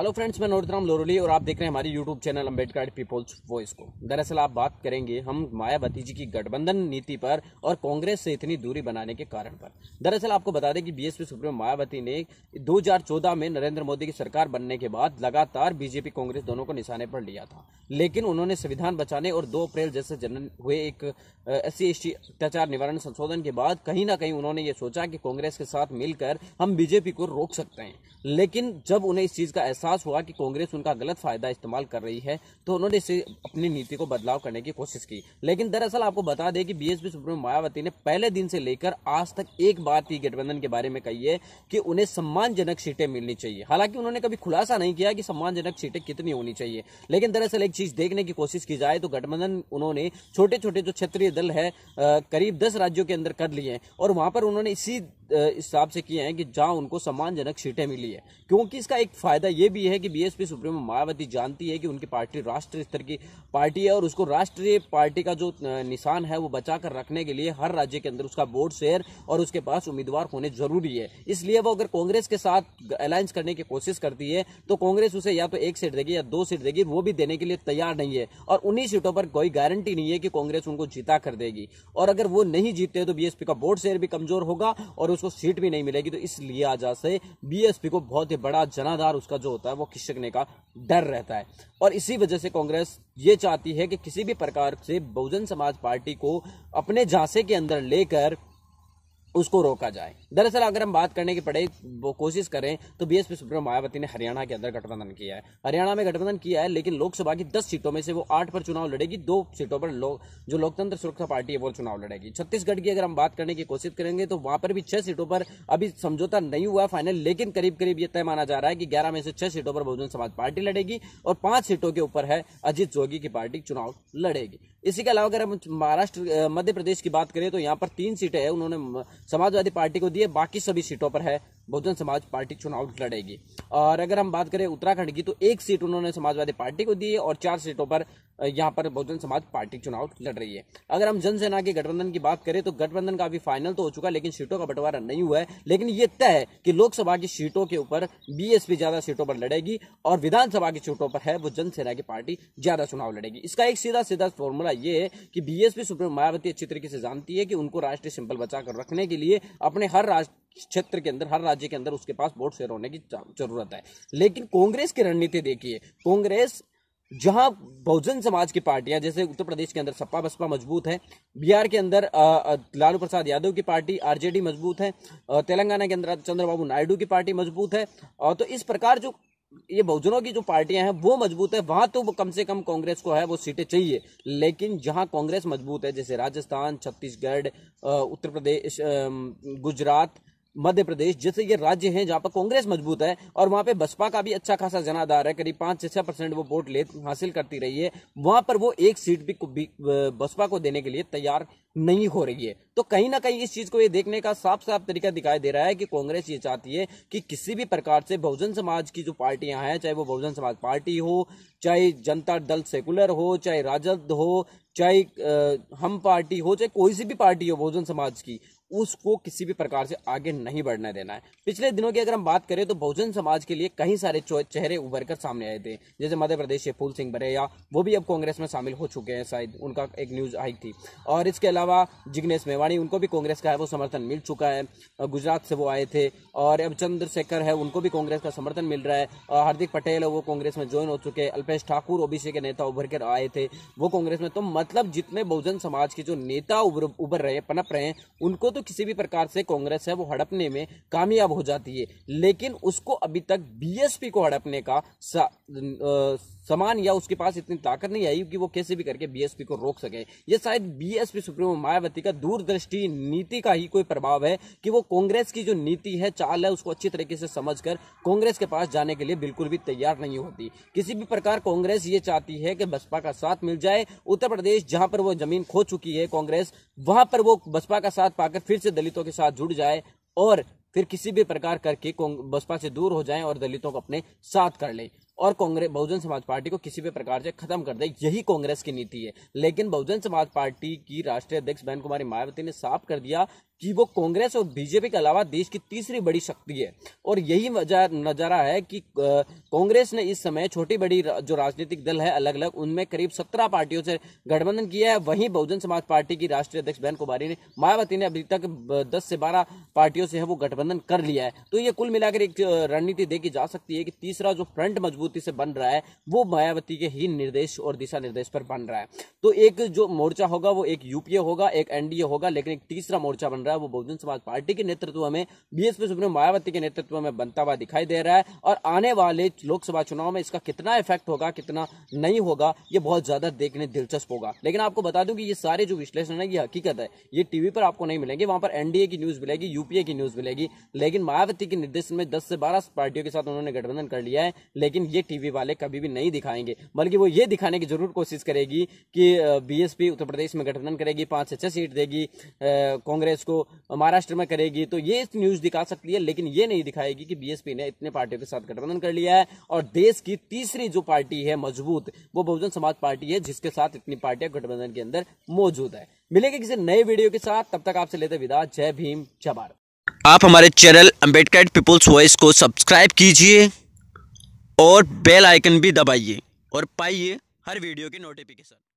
hello friends मैं नोरतराम लोरोली और आप देख रहे हैं हमारी YouTube channel Ambedkar people's voice को दरअसल आप बात करेंगे हम मायावती जी की गठबंधन नीति पर और कांग्रेस से इतनी दूरी बनाने के कारण पर दरअसल आपको बता दें कि बीएसपी सुप्रीमो मायावती ने 2014 में नरेंद्र मोदी की सरकार बनने के बाद लगातार बीजेपी कांग्रेस दोनों को निशाने पर लिया था लेकिन उन्होंने संविधान बचाने और दो अप्रैल जैसे जन्म हुए एक एस सी अत्याचार निवारण संशोधन के बाद कहीं ना कहीं उन्होंने ये सोचा कि कांग्रेस के साथ मिलकर हम बीजेपी को रोक सकते हैं लेकिन जब उन्हें इस चीज का एहसास एहसास हुआ कि कांग्रेस उनका गलत फायदा इस्तेमाल कर रही है तो उन्होंने इसे अपनी नीति को बदलाव करने की कोशिश की लेकिन दरअसल आपको बता दें कि बीएसपी सुप्रीमो मायावती ने पहले दिन से लेकर आज तक एक बात ही गठबंधन के बारे में कही है कि उन्हें सम्मानजनक सीटें मिलनी चाहिए हालांकि उन्होंने कभी खुलासा नहीं किया कि सम्मानजनक सीटें कितनी होनी चाहिए लेकिन दरअसल एक चीज देखने की कोशिश की जाए तो गठबंधन उन्होंने छोटे छोटे जो क्षेत्रीय दल है करीब दस राज्यों के अंदर कर लिए और वहां पर उन्होंने इसी इस हिसाब से किए हैं कि जहां उनको सम्मानजनक सीटें मिली है क्योंकि इसका एक फ़ायदा ये भी है कि बीएसपी सुप्रीमो मायावती जानती है कि उनकी पार्टी राष्ट्रीय स्तर की पार्टी है और उसको राष्ट्रीय पार्टी का जो निशान है वो बचा कर रखने के लिए हर राज्य के अंदर उसका बोर्ड शेयर और उसके पास उम्मीदवार होने जरूरी है इसलिए वो अगर कांग्रेस के साथ अलायंस करने की कोशिश करती है तो कांग्रेस उसे या तो एक सीट देगी या दो सीट देगी वो भी देने के लिए तैयार नहीं है और उन्हीं सीटों पर कोई गारंटी नहीं है कि कांग्रेस उनको जीता कर देगी और अगर वो नहीं जीतते तो बीएसपी का बोर्ड शेयर भी कमजोर होगा और उसको सीट भी नहीं मिलेगी तो इस लिहाजा से बीएसपी को बहुत ही बड़ा जनाधार उसका जो होता है वो खिसकने का डर रहता है और इसी वजह से कांग्रेस ये चाहती है कि किसी भी प्रकार से बहुजन समाज पार्टी को अपने झांसे के अंदर लेकर उसको रोका जाए दरअसल अगर हम बात करने की पड़े वो कोशिश करें तो B S P supremo Mayawati ने हरियाणा के अंदर गठबंधन किया है हरियाणा में गठबंधन किया है लेकिन लोकसभा की दस सीटों में से वो आठ पर चुनाव लड़ेगी दो सीटों पर लोग जो लोकतंत्र सुरक्षा पार्टी है वो चुनाव लड़ेगी छत्तीसगढ़ की अगर हम बात करने की कोशिश करेंगे तो वहां पर भी छह सीटों पर अभी समझौता नहीं हुआ फाइनल लेकिन करीब करीब यह तय माना जा रहा है कि ग्यारह में से छह सीटों पर बहुजन समाज पार्टी लड़ेगी और पांच सीटों के ऊपर है अजीत जोगी की पार्टी चुनाव लड़ेगी इसी के अलावा अगर हम महाराष्ट्र मध्य प्रदेश की बात करें तो यहाँ पर तीन सीटें हैं उन्होंने समाजवादी पार्टी को दी है बाकी सभी सीटों पर है बहुजन समाज पार्टी चुनाव लड़ेगी और अगर हम बात करें उत्तराखंड की तो एक सीट उन्होंने समाजवादी पार्टी को दी है और चार सीटों पर यहाँ पर बहुजन समाज पार्टी चुनाव लड़ रही है अगर हम जनसेना के गठबंधन की बात करें तो गठबंधन का अभी फाइनल तो हो चुका है लेकिन सीटों का बंटवारा नहीं हुआ है लेकिन ये तय है कि लोकसभा की सीटों के ऊपर बीएसपी ज्यादा सीटों पर लड़ेगी और विधानसभा की सीटों पर है वो जनसेना की पार्टी ज्यादा चुनाव लड़ेगी इसका एक सीधा सीधा फॉर्मूला ये है कि बीएसपी सुप्रीम मायावती अच्छी तरीके से जानती है कि उनको राष्ट्रीय सिंपल बचाकर रखने के लिए अपने हर राष्ट्र क्षेत्र के अंदर हर राज्य के अंदर उसके पास वोट शेयर होने की जरूरत है लेकिन कांग्रेस की रणनीति देखिए कांग्रेस जहां बहुजन समाज की पार्टियां जैसे उत्तर प्रदेश के अंदर सपा बसपा मजबूत है बिहार के अंदर लालू प्रसाद यादव की पार्टी आरजेडी मजबूत है तेलंगाना के अंदर चंद्रबाबू नायडू की पार्टी मजबूत है तो इस प्रकार जो ये बहुजनों की जो पार्टियां हैं वो मजबूत है वहां तो कम से कम कांग्रेस को है वो सीटें चाहिए लेकिन जहां कांग्रेस मजबूत है जैसे राजस्थान छत्तीसगढ़ उत्तर प्रदेश गुजरात मध्य प्रदेश जैसे ये राज्य हैं जहाँ पर कांग्रेस मजबूत है और वहाँ पे बसपा का भी अच्छा खासा जनाधार है करीब पांच से छह परसेंट वो वोट ले हासिल करती रही है वहां पर वो एक सीट भी, भी बसपा को देने के लिए तैयार नहीं हो रही है तो कहीं ना कहीं इस चीज को ये देखने का साफ साफ तरीका दिखाई दे रहा है कि कांग्रेस ये चाहती है कि किसी भी प्रकार से बहुजन समाज की जो पार्टियां हैं चाहे वो बहुजन समाज पार्टी हो चाहे जनता दल सेकुलर हो चाहे राजद हो चाहे हम पार्टी हो चाहे कोई सी भी पार्टी हो बहुजन समाज की उसको किसी भी प्रकार से आगे नहीं बढ़ने देना है पिछले दिनों की अगर हम बात करें तो बहुजन समाज के लिए कई सारे चेहरे उभर कर सामने आए थे जैसे मध्य प्रदेश के फूल सिंह बरेया वो भी अब कांग्रेस में शामिल हो चुके हैं शायद उनका एक न्यूज आई थी और इसके अलावा जिग्नेश मेवाणी उनको भी कांग्रेस का है वो समर्थन मिल चुका है गुजरात से वो आए थे और अब चंद्रशेखर है उनको भी कांग्रेस का समर्थन मिल रहा है और हार्दिक पटेल है वो कांग्रेस में ज्वाइन हो चुके हैं अल्पेश ठाकुर ओबीसी के नेता उभर कर आए थे वो कांग्रेस में तो मतलब जितने बहुजन समाज के जो नेता उभर उभर रहे पनप रहे हैं उनको तो किसी भी प्रकार से कांग्रेस है वो हड़पने में कामयाब हो जाती है लेकिन उसको अभी तक बीएसपी को हड़पने का समान या उसके पास इतनी ताकत नहीं आई कि वो कैसे भी करके बीएसपी को रोक सके ये शायद बीएसपी सुप्रीमो मायावती का दूरदृष्टि नीति का ही कोई प्रभाव है कि वो कांग्रेस की जो नीति है चाल है उसको अच्छी तरीके से समझकर कांग्रेस के पास जाने के लिए बिल्कुल भी तैयार नहीं होती किसी भी प्रकार कांग्रेस ये चाहती है कि बसपा का साथ मिल जाए उत्तर प्रदेश प्रदेश जहां पर वो जमीन खो चुकी है कांग्रेस वहां पर वो बसपा का साथ पाकर फिर से दलितों के साथ जुड़ जाए और फिर किसी भी प्रकार करके बसपा से दूर हो जाए और दलितों को अपने साथ कर ले और कांग्रेस बहुजन समाज पार्टी को किसी भी प्रकार से खत्म कर दे यही कांग्रेस की नीति है लेकिन बहुजन समाज पार्टी की राष्ट्रीय अध्यक्ष बहन कुमारी मायावती ने साफ कर दिया कि वो कांग्रेस और बीजेपी के अलावा देश की तीसरी बड़ी शक्ति है और यही नज़ारा है कि कांग्रेस ने इस समय छोटी बड़ी जो राजनीतिक दल है अलग अलग उनमें करीब सत्रह पार्टियों से गठबंधन किया है वहीं बहुजन समाज पार्टी की राष्ट्रीय अध्यक्ष बहन कुमारी ने मायावती ने अभी तक दस से बारह पार्टियों से है वो गठबंधन कर लिया है तो ये कुल मिलाकर एक रणनीति देखी जा सकती है कि तीसरा जो फ्रंट मजबूती से बन रहा है वो मायावती के ही निर्देश और दिशा निर्देश पर बन रहा है तो एक जो मोर्चा होगा वो एक यूपीए होगा एक एनडीए होगा लेकिन एक तीसरा मोर्चा बन रहा है रहा है वो बहुजन समाज पार्टी के नेतृत्व में बीएसपी सुप्रीम मायावती के नेतृत्व में बनता हुआ दिखाई दे रहा है और आने वाले लोकसभा चुनाव में इसका कितना इफेक्ट होगा कितना नहीं होगा ये बहुत ज्यादा देखने दिलचस्प होगा लेकिन आपको बता दूं कि ये सारे जो विश्लेषण है ये हकीकत है ये टीवी पर आपको नहीं मिलेंगे वहां पर एनडीए की न्यूज मिलेगी यूपीए की न्यूज मिलेगी लेकिन मायावती के निर्देशन में दस से बारह पार्टियों के साथ उन्होंने गठबंधन कर लिया है लेकिन ये टीवी वाले कभी भी नहीं दिखाएंगे बल्कि वो ये दिखाने की जरूर कोशिश करेगी कि बीएसपी उत्तर प्रदेश में गठबंधन करेगी पांच से छह सीट देगी कांग्रेस को महाराष्ट्र में करेगी तो ये न्यूज दिखा सकती है लेकिन ये नहीं दिखाएगी कि बीएसपी ने इतने पार्टियों के साथ गठबंधन कर लिया है और देश की तीसरी जो पार्टी है मजबूत वो बहुजन समाज पार्टी है जिसके साथ इतनी पार्टियां गठबंधन के अंदर मौजूद है मिलेंगे किसी नए वीडियो के साथ तब तक आपसे लेते विदा जय भीम जय भारत आप हमारे चैनल अम्बेडकर पीपुल्स वॉइस को सब्सक्राइब कीजिए और बेल आइकन भी दबाइए और पाइए हर वीडियो की नोटिफिकेशन